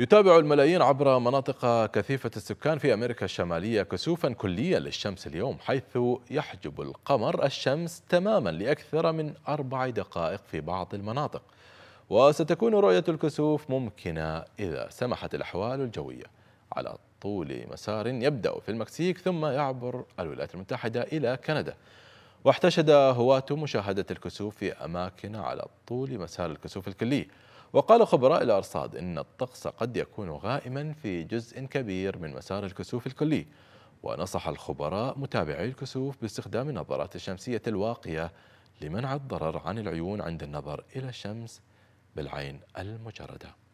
يتابع الملايين عبر مناطق كثيفة السكان في أمريكا الشمالية كسوفا كليا للشمس اليوم حيث يحجب القمر الشمس تماما لأكثر من أربع دقائق في بعض المناطق وستكون رؤية الكسوف ممكنة إذا سمحت الأحوال الجوية على طول مسار يبدأ في المكسيك ثم يعبر الولايات المتحدة إلى كندا واحتشد هواة مشاهدة الكسوف في أماكن على طول مسار الكسوف الكلي وقال خبراء الأرصاد إن الطقس قد يكون غائما في جزء كبير من مسار الكسوف الكلي ونصح الخبراء متابعي الكسوف باستخدام النظارات الشمسية الواقية لمنع الضرر عن العيون عند النظر إلى الشمس بالعين المجردة